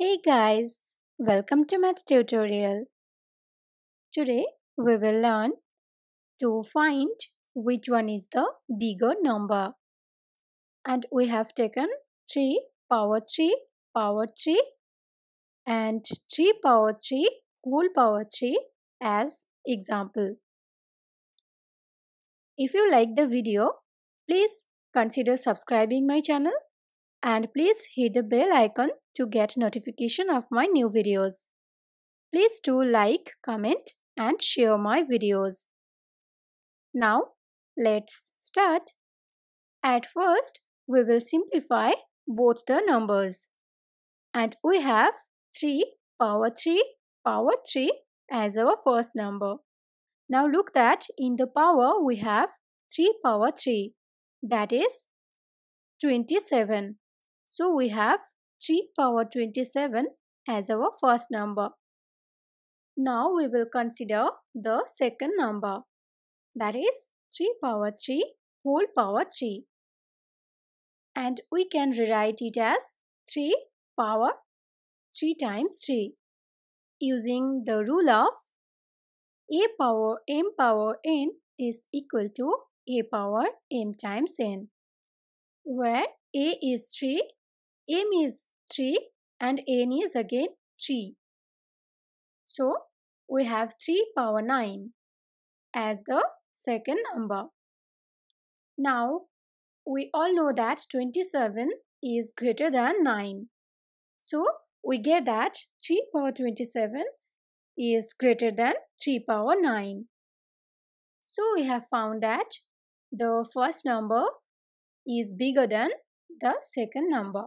Hey guys, welcome to math tutorial. Today we will learn to find which one is the bigger number. And we have taken 3 power 3 power 3 and 3 power 3 whole power 3 as example. If you like the video, please consider subscribing my channel and please hit the bell icon to get notification of my new videos. Please do like, comment and share my videos. Now let's start. At first we will simplify both the numbers and we have 3 power 3 power 3 as our first number. Now look that in the power we have 3 power 3 that is 27. So we have 3 power 27 as our first number. Now we will consider the second number that is 3 power 3 whole power 3 and we can rewrite it as 3 power 3 times 3 using the rule of a power m power n is equal to a power m times n where a is 3 m is 3 and n is again 3. So we have 3 power 9 as the second number. Now we all know that 27 is greater than 9. So we get that 3 power 27 is greater than 3 power 9. So we have found that the first number is bigger than the second number.